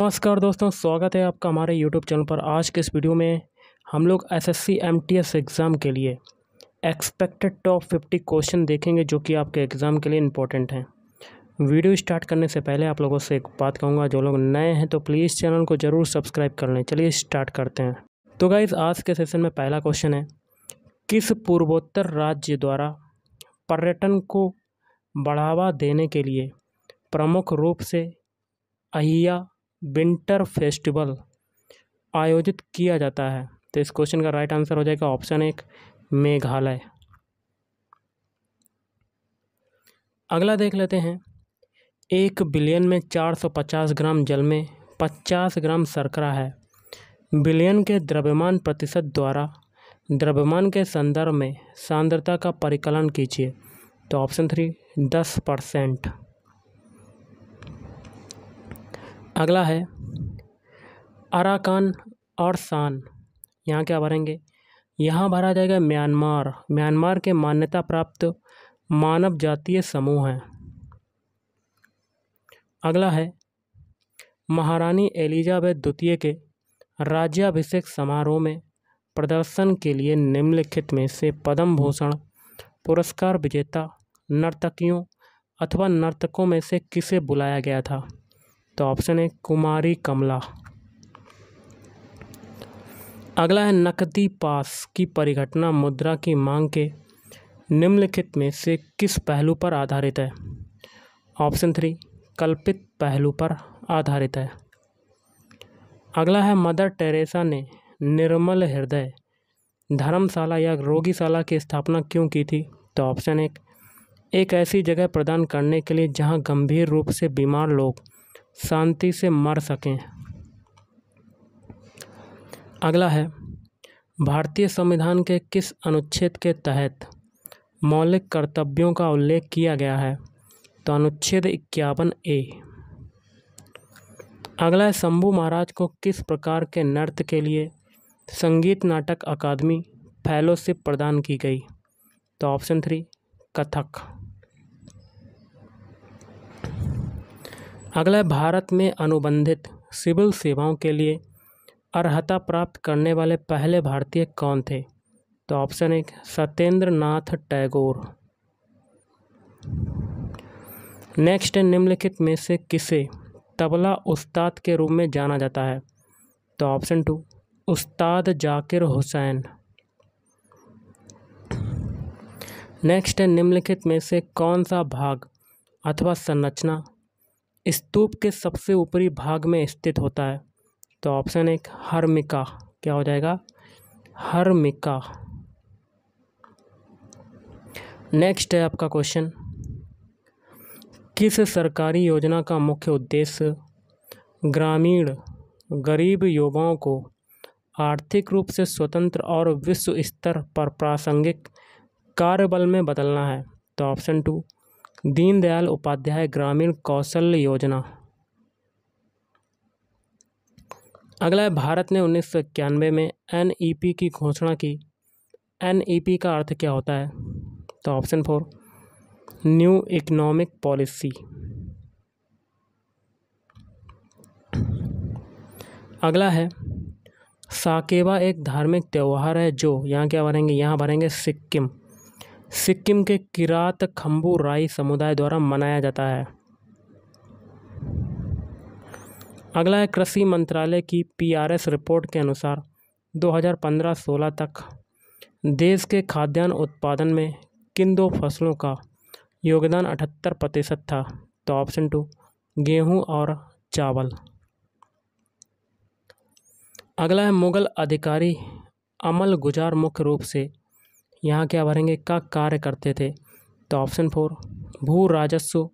नमस्कार दोस्तों स्वागत है आपका हमारे यूट्यूब चैनल पर आज के इस वीडियो में हम लोग एस एस एग्ज़ाम के लिए एक्सपेक्टेड टॉप 50 क्वेश्चन देखेंगे जो कि आपके एग्ज़ाम के लिए इम्पोर्टेंट हैं वीडियो स्टार्ट करने से पहले आप लोगों से एक बात कहूँगा जो लोग नए हैं तो प्लीज़ चैनल को ज़रूर सब्सक्राइब कर लें चलिए स्टार्ट करते हैं तो गाइज़ आज के सेशन में पहला क्वेश्चन है किस पूर्वोत्तर राज्य द्वारा पर्यटन को बढ़ावा देने के लिए प्रमुख रूप से अहिया विंटर फेस्टिवल आयोजित किया जाता है तो इस क्वेश्चन का राइट आंसर हो जाएगा ऑप्शन एक मेघालय अगला देख लेते हैं एक बिलियन में 450 ग्राम जल में 50 ग्राम शर्करा है बिलियन के द्रव्यमान प्रतिशत द्वारा द्रव्यमान के संदर्भ में सांद्रता का परिकलन कीजिए तो ऑप्शन थ्री दस परसेंट अगला है अराकान और शान यहाँ क्या भरेंगे यहाँ भरा जाएगा म्यांमार म्यांमार के मान्यता प्राप्त मानव जातीय समूह हैं अगला है महारानी एलिजाबेथ द्वितीय के राज्याभिषेक समारोह में प्रदर्शन के लिए निम्नलिखित में से पद्म भूषण पुरस्कार विजेता नर्तकियों अथवा नर्तकों में से किसे बुलाया गया था तो ऑप्शन है कुमारी कमला अगला है नकदी पास की परिघटना मुद्रा की मांग के निम्नलिखित में से किस पहलू पर आधारित है ऑप्शन थ्री कल्पित पहलू पर आधारित है अगला है मदर टेरेसा ने निर्मल हृदय धर्मशाला या रोगीशाला की स्थापना क्यों की थी तो ऑप्शन एक एक ऐसी जगह प्रदान करने के लिए जहां गंभीर रूप से बीमार लोग शांति से मर सकें अगला है भारतीय संविधान के किस अनुच्छेद के तहत मौलिक कर्तव्यों का उल्लेख किया गया है तो अनुच्छेद इक्यावन ए अगला है शंभू महाराज को किस प्रकार के नर्त के लिए संगीत नाटक अकादमी फैलोशिप प्रदान की गई तो ऑप्शन थ्री कथक अगला भारत में अनुबंधित सिविल सेवाओं के लिए अर्हता प्राप्त करने वाले पहले भारतीय कौन थे तो ऑप्शन एक सत्येंद्र नाथ टैगोर नेक्स्ट है निम्नलिखित में से किसे तबला उस्ताद के रूप में जाना जाता है तो ऑप्शन टू उस्ताद जाकिर हुसैन नेक्स्ट है निम्नलिखित में से कौन सा भाग अथवा संरचना स्तूप के सबसे ऊपरी भाग में स्थित होता है तो ऑप्शन एक हर्मिका क्या हो जाएगा हर्मिका नेक्स्ट है आपका क्वेश्चन किस सरकारी योजना का मुख्य उद्देश्य ग्रामीण गरीब युवाओं को आर्थिक रूप से स्वतंत्र और विश्व स्तर पर प्रासंगिक कार्यबल में बदलना है तो ऑप्शन टू दीनदयाल उपाध्याय ग्रामीण कौशल योजना अगला है भारत ने उन्नीस में एन e की घोषणा की एन e का अर्थ क्या होता है तो option four new economic policy अगला है साकेवा एक धार्मिक त्यौहार है जो यहाँ क्या भरेंगे यहाँ भरेंगे सिक्किम सिक्किम के किरात खम्बू राई समुदाय द्वारा मनाया जाता है अगला है कृषि मंत्रालय की पीआरएस रिपोर्ट के अनुसार 2015-16 तक देश के खाद्यान्न उत्पादन में किन दो फसलों का योगदान 78 प्रतिशत था तो ऑप्शन टू गेहूं और चावल अगला है मुगल अधिकारी अमल गुजार मुख्य रूप से यहाँ क्या भरेंगे का कार्य करते थे तो ऑप्शन फोर भू राजस्व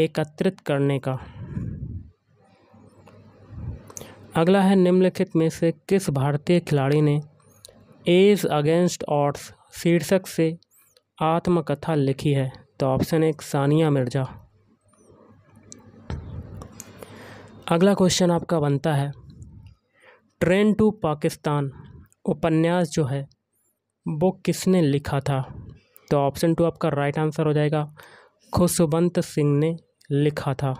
एकत्रित करने का अगला है निम्नलिखित में से किस भारतीय खिलाड़ी ने एज अगेंस्ट ऑट्स शीर्षक से आत्मकथा लिखी है तो ऑप्शन एक सानिया मिर्जा अगला क्वेश्चन आपका बनता है ट्रेन टू पाकिस्तान उपन्यास जो है वो किसने लिखा था तो ऑप्शन टू आपका राइट आंसर हो जाएगा खुशवंत सिंह ने लिखा था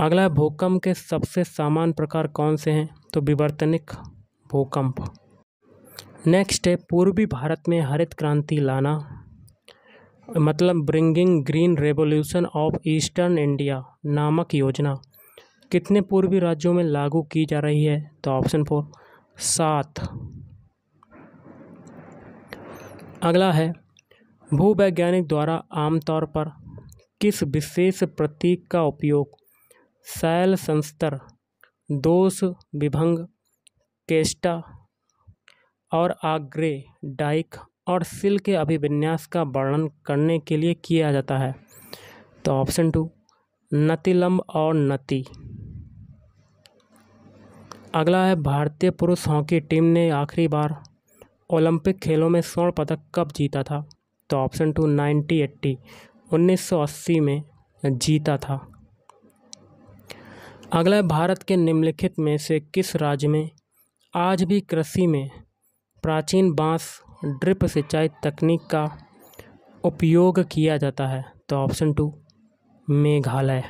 अगला है भूकंप के सबसे सामान्य प्रकार कौन से हैं तो विवर्तनिक भूकंप नेक्स्ट है पूर्वी भारत में हरित क्रांति लाना मतलब bringing green revolution of eastern India नामक योजना कितने पूर्वी राज्यों में लागू की जा रही है तो ऑप्शन फोर सात अगला है भूवैज्ञानिक द्वारा आमतौर पर किस विशेष प्रतीक का उपयोग शैल संस्तर दोष विभंग केस्टा और आग्रे डाइक और सिल के अभिविन्यास का वर्णन करने के लिए किया जाता है तो ऑप्शन टू नतिलंब और नति अगला है भारतीय पुरुष हॉकी टीम ने आखिरी बार ओलंपिक खेलों में स्वर्ण पदक कब जीता था तो ऑप्शन टू नाइन्टी एट्टी उन्नीस सौ अस्सी में जीता था अगला भारत के निम्नलिखित में से किस राज्य में आज भी कृषि में प्राचीन बांस ड्रिप सिंचाई तकनीक का उपयोग किया जाता है तो ऑप्शन टू मेघालय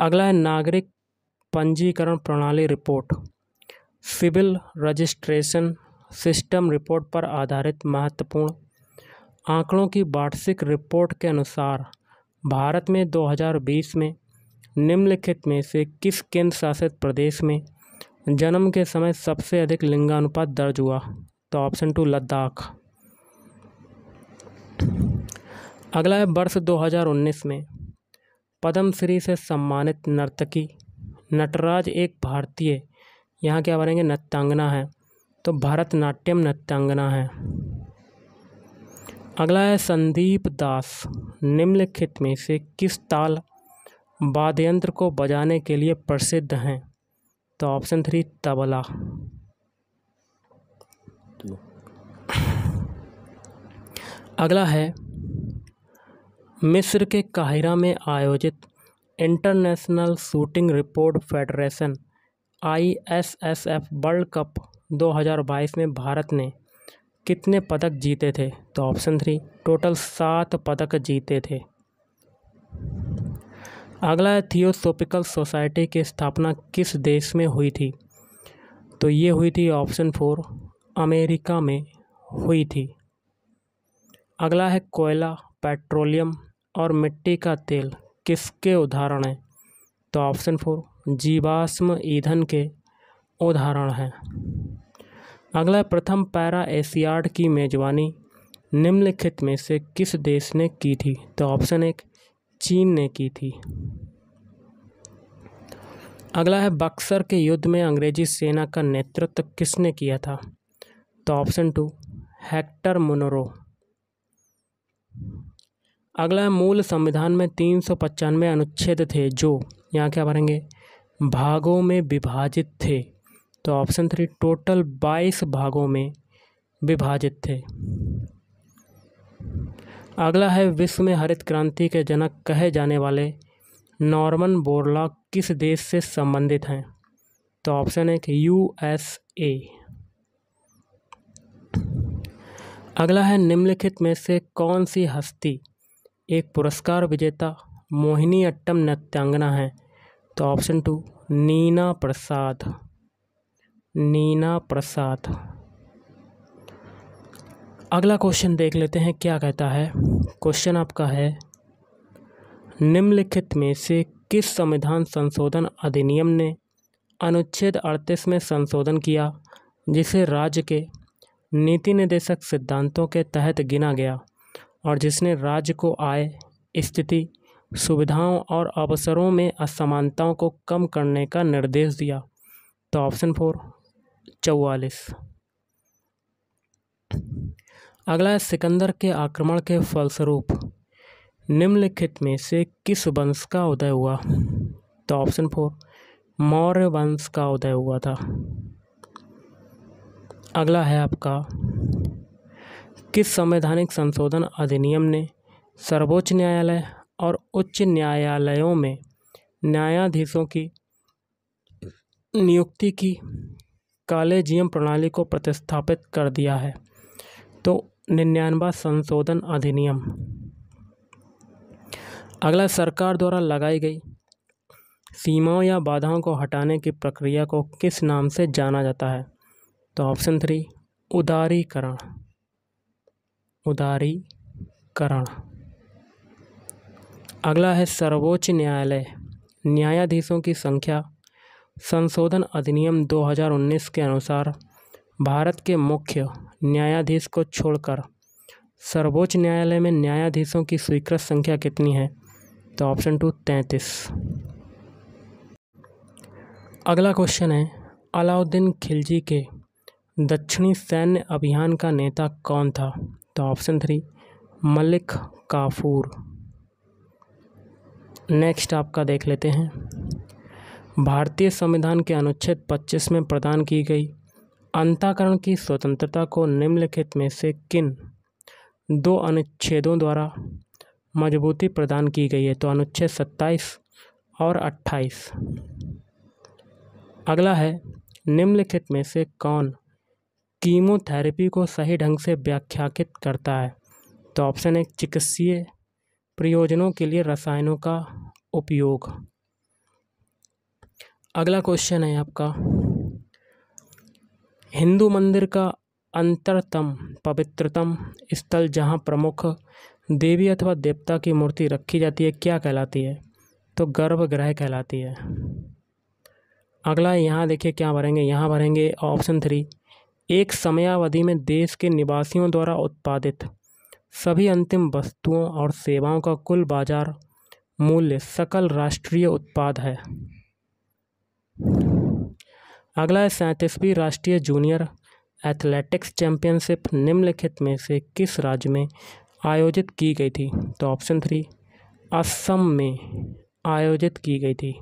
अगला है नागरिक पंजीकरण प्रणाली report civil registration system report पर आधारित महत्वपूर्ण आंकड़ों की वार्षिक रिपोर्ट के अनुसार भारत में 2020 में निम्नलिखित में से किस केंद्र शासित प्रदेश में जन्म के समय सबसे अधिक लिंगानुपात दर्ज हुआ तो ऑप्शन टू लद्दाख अगला है वर्ष 2019 में पद्मश्री से सम्मानित नर्तकी नटराज एक भारतीय यहाँ क्या बनेंगे नृत्यांगना है तो भरतनाट्यम नृत्यांगना है अगला है संदीप दास निम्नलिखित में से किस ताल वाद्यंत्र को बजाने के लिए प्रसिद्ध हैं तो ऑप्शन थ्री तबला अगला है मिस्र के काहिरा में आयोजित international shooting sport federation I S S F world cup 2022 में भारत ने कितने पदक जीते थे तो ऑप्शन थ्री टोटल सात पदक जीते थे अगला है थियोसोपिकल सोसाइटी की स्थापना किस देश में हुई थी तो ये हुई थी ऑप्शन फोर अमेरिका में हुई थी अगला है कोयला पेट्रोलियम और मिट्टी का तेल किसके उदाहरण हैं तो ऑप्शन फोर जीवाश्म ईंधन के उदाहरण हैं अगला प्रथम पैरा एशियाड की मेजबानी निम्नलिखित में से किस देश ने की थी तो ऑप्शन एक चीन ने की थी अगला है बक्सर के युद्ध में अंग्रेजी सेना का नेतृत्व किसने किया था तो ऑप्शन टू हेक्टर मोनोरो अगला मूल संविधान में तीन सौ पचानवे अनुच्छेद थे जो यहाँ क्या भरेंगे भागों में विभाजित थे तो ऑप्शन थ्री टोटल बाईस भागों में विभाजित थे अगला है विश्व में हरित क्रांति के जनक कहे जाने वाले नॉर्मन बोरला किस देश से संबंधित हैं तो ऑप्शन एक यू ए अगला है निम्नलिखित में से कौन सी हस्ती एक पुरस्कार विजेता मोहिनीअट्टम नृत्यांगना है तो ऑप्शन टू नीना प्रसाद नीना प्रसाद अगला क्वेश्चन देख लेते हैं क्या कहता है क्वेश्चन आपका है निम्नलिखित में से किस संविधान संशोधन अधिनियम ने अनुच्छेद अड़तीस में संशोधन किया जिसे राज्य के नीति निर्देशक सिद्धांतों के तहत गिना गया और जिसने राज्य को आय स्थिति सुविधाओं और अवसरों में असमानताओं को कम करने का निर्देश दिया तो ऑप्शन फोर चौवालीस अगला है सिकंदर के आक्रमण के फलस्वरूप निम्नलिखित में से किस वंश का उदय हुआ तो ऑप्शन फोर मौर्य वंश का उदय हुआ था अगला है आपका किस संवैधानिक संशोधन अधिनियम ने सर्वोच्च न्यायालय और उच्च न्यायालयों में न्यायाधीशों की नियुक्ति की कालेजियम प्रणाली को प्रतिस्थापित कर दिया है तो निन्यानवा संशोधन अधिनियम अगला सरकार द्वारा लगाई गई सीमाओं या बाधाओं को हटाने की प्रक्रिया को किस नाम से जाना जाता है तो ऑप्शन थ्री उदारीकरण उदारीकरण अगला है सर्वोच्च न्यायालय न्यायाधीशों की संख्या संशोधन अधिनियम 2019 के अनुसार भारत के मुख्य न्यायाधीश को छोड़कर सर्वोच्च न्यायालय में न्यायाधीशों की स्वीकृत संख्या कितनी है तो ऑप्शन टू तैंतीस अगला क्वेश्चन है अलाउद्दीन खिलजी के दक्षिणी सैन्य अभियान का नेता कौन था तो option three Malik Kafur next आपका देख लेते हैं भारतीय संविधान के अनुच्छेद 25 में प्रदान की गई अंताकरण की स्वतंत्रता को निम्नलिखित में से किन दो अनुच्छेदों द्वारा मजबूती प्रदान की गई है तो अनुच्छेद 27 और 28 अगला है निम्नलिखित में से कौन कीमोथेरेपी को सही ढंग से व्याख्याकित करता है तो ऑप्शन है चिकित्सीय प्रयोजनों के लिए रसायनों का उपयोग अगला क्वेश्चन है आपका हिंदू मंदिर का अंतरतम पवित्रतम स्थल जहाँ प्रमुख देवी अथवा देवता की मूर्ति रखी जाती है क्या कहलाती है तो गर्भगृह कहलाती है अगला यहाँ देखिए क्या भरेंगे यहाँ भरेंगे ऑप्शन थ्री एक समयावधि में देश के निवासियों द्वारा उत्पादित सभी अंतिम वस्तुओं और सेवाओं का कुल बाजार मूल्य सकल राष्ट्रीय उत्पाद है अगला है सैंतीसवीं राष्ट्रीय जूनियर एथलेटिक्स चैंपियनशिप निम्नलिखित में से किस राज्य में आयोजित की गई थी तो ऑप्शन थ्री असम में आयोजित की गई थी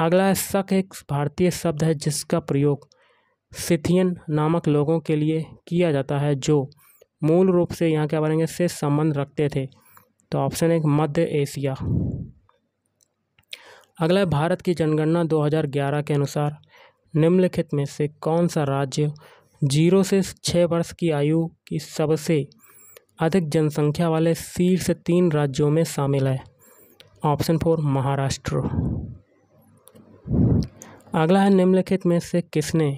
अगला शक एक भारतीय शब्द है जिसका प्रयोग सिथियन नामक लोगों के लिए किया जाता है जो मूल रूप से यहाँ क्या बनेंगे से संबंध रखते थे तो ऑप्शन एक मध्य एशिया अगला है भारत की जनगणना 2011 के अनुसार निम्नलिखित में से कौन सा राज्य जीरो से छः वर्ष की आयु की सबसे अधिक जनसंख्या वाले शीर्ष तीन राज्यों में शामिल है ऑप्शन फोर महाराष्ट्र अगला है निम्नलिखित में से किसने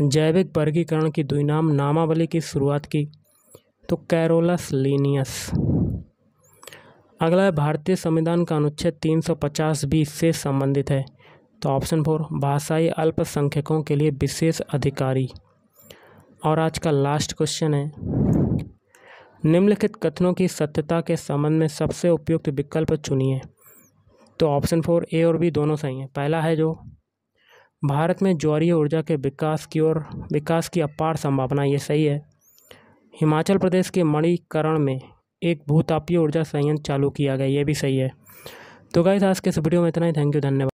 जैविक वर्गीकरण की द्विनाम नामावली की शुरुआत की तो कैरोलस लीनियस अगला है भारतीय संविधान का अनुच्छेद 350 बी से संबंधित है तो ऑप्शन फोर भाषाई अल्पसंख्यकों के लिए विशेष अधिकारी और आज का लास्ट क्वेश्चन है निम्नलिखित कथनों की सत्यता के संबंध में सबसे उपयुक्त विकल्प चुनिए तो ऑप्शन फोर ए और बी दोनों सही हैं पहला है जो भारत में जौरीय ऊर्जा के विकास की ओर विकास की अपार संभावना ये सही है हिमाचल प्रदेश के मणिकरण में एक भूतापीय ऊर्जा संयंत्र चालू किया गया ये भी सही है तो गाइस आज के इस वीडियो में इतना ही थैंक यू धन्यवाद